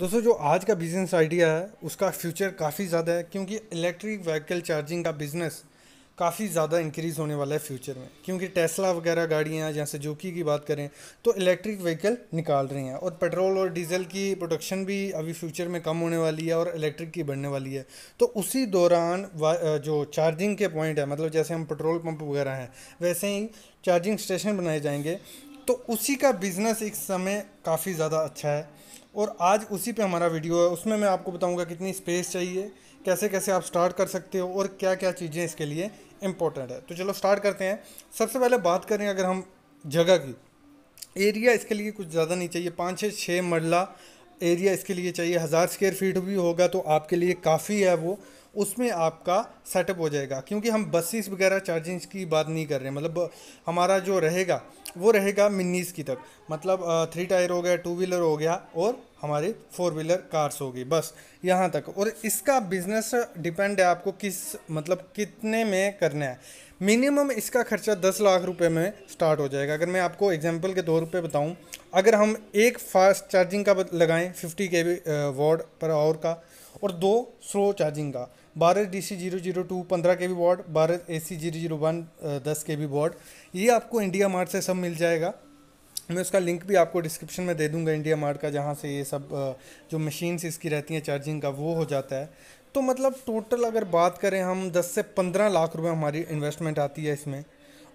दोस्तों जो आज का बिज़नेस आइडिया है उसका फ्यूचर काफ़ी ज़्यादा है क्योंकि इलेक्ट्रिक व्हीकल चार्जिंग का बिज़नेस काफ़ी ज़्यादा इंक्रीज़ होने वाला है फ्यूचर में क्योंकि टेस्ला वगैरह गाड़ियाँ जैसे जोकी की बात करें तो इलेक्ट्रिक व्हीकल निकाल रही हैं और पेट्रोल और डीजल की प्रोडक्शन भी अभी फ्यूचर में कम होने वाली है और इलेक्ट्रिक की बढ़ने वाली है तो उसी दौरान जो चार्जिंग के पॉइंट है मतलब जैसे हम पेट्रोल पंप वगैरह हैं वैसे ही चार्जिंग स्टेशन बनाए जाएंगे तो उसी का बिज़नेस एक समय काफ़ी ज़्यादा अच्छा है और आज उसी पे हमारा वीडियो है उसमें मैं आपको बताऊंगा कितनी स्पेस चाहिए कैसे कैसे आप स्टार्ट कर सकते हो और क्या क्या चीज़ें इसके लिए इम्पोर्टेंट है तो चलो स्टार्ट करते हैं सबसे पहले बात करें अगर हम जगह की एरिया इसके लिए कुछ ज़्यादा नहीं चाहिए पाँच छः छः मरला एरिया इसके लिए चाहिए हज़ार स्क्वेयर फीट भी होगा तो आपके लिए काफ़ी है वो उसमें आपका सेटअप हो जाएगा क्योंकि हम बसेस वगैरह चार्जिंग की बात नहीं कर रहे हैं मतलब हमारा जो रहेगा वो रहेगा मिनीस की तक मतलब थ्री टायर हो गया टू व्हीलर हो गया और हमारे फोर व्हीलर कार्स हो गई बस यहाँ तक और इसका बिजनेस डिपेंड है आपको किस मतलब कितने में करना है मिनिमम इसका खर्चा दस लाख रुपए में स्टार्ट हो जाएगा अगर मैं आपको एग्जांपल के तौर पे बताऊं अगर हम एक फास्ट चार्जिंग का लगाएं फिफ्टी के वी वॉट पर आवर का और दो स्लो चार्जिंग का बारह D C zero zero two पंद्रह के बी वार्ड बारह A C zero zero one दस के बी वार्ड ये आपको इंडिया मार्ट से सब मिल जाएगा मैं उसका लिंक भी आपको डिस्क्रिप्शन में दे दूंगा इंडिया मार्ट का जहाँ से ये सब जो मशीन्स इसकी रहती हैं चार्जिंग का वो हो जाता है तो मतलब टोटल अगर बात करें हम 10 से 15 लाख रुपए हमारी इन्वेस्टमेंट आती है इसमें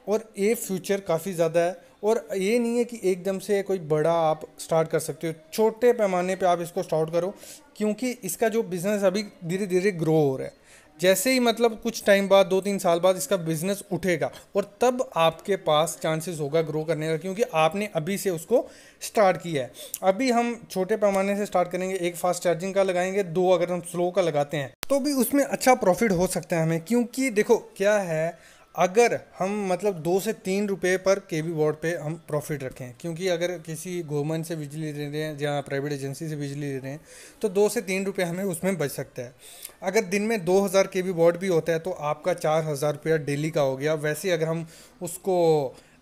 और ये फ्यूचर काफ़ी ज़्यादा है और ये नहीं है कि एकदम से कोई बड़ा आप स्टार्ट कर सकते हो छोटे पैमाने पे आप इसको स्टार्ट करो क्योंकि इसका जो बिज़नेस अभी धीरे धीरे ग्रो हो रहा है जैसे ही मतलब कुछ टाइम बाद दो तीन साल बाद इसका बिज़नेस उठेगा और तब आपके पास चांसेस होगा ग्रो करने का क्योंकि आपने अभी से उसको स्टार्ट किया है अभी हम छोटे पैमाने से स्टार्ट करेंगे एक फास्ट चार्जिंग का लगाएंगे दो अगर हम स्लो का लगाते हैं तो भी उसमें अच्छा प्रॉफिट हो सकता है हमें क्योंकि देखो क्या है अगर हम मतलब दो से तीन रुपये पर के वी वॉट पर हम प्रॉफिट रखें क्योंकि अगर किसी गवर्नमेंट से बिजली ले रहे हैं या प्राइवेट एजेंसी से बिजली ले रहे हैं तो दो से तीन रुपये हमें उसमें बच सकता है अगर दिन में दो हज़ार के वी वॉट भी होता है तो आपका चार हज़ार रुपया डेली का हो गया वैसे अगर हम उसको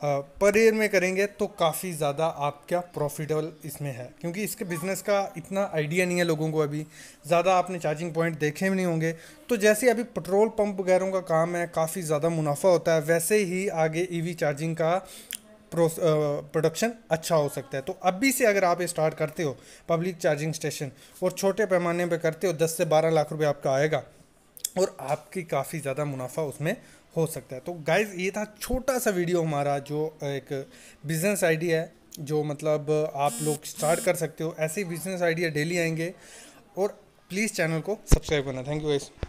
पर ईयर में करेंगे तो काफ़ी ज़्यादा आपका प्रॉफिटेबल इसमें है क्योंकि इसके बिज़नेस का इतना आइडिया नहीं है लोगों को अभी ज़्यादा आपने चार्जिंग पॉइंट देखे भी नहीं होंगे तो जैसे अभी पेट्रोल पंप वगैरह का काम है काफ़ी ज़्यादा मुनाफा होता है वैसे ही आगे ईवी चार्जिंग का प्रोडक्शन अच्छा हो सकता है तो अभी से अगर आप स्टार्ट करते हो पब्लिक चार्जिंग स्टेशन और छोटे पैमाने पर करते हो दस से बारह लाख रुपये आपका आएगा और आपकी काफ़ी ज़्यादा मुनाफा उसमें हो सकता है तो गाइज ये था छोटा सा वीडियो हमारा जो एक बिज़नेस आइडिया है जो मतलब आप लोग स्टार्ट कर सकते हो ऐसे बिज़नेस आइडिया डेली आएंगे और प्लीज़ चैनल को सब्सक्राइब करना थैंक यू गाइज़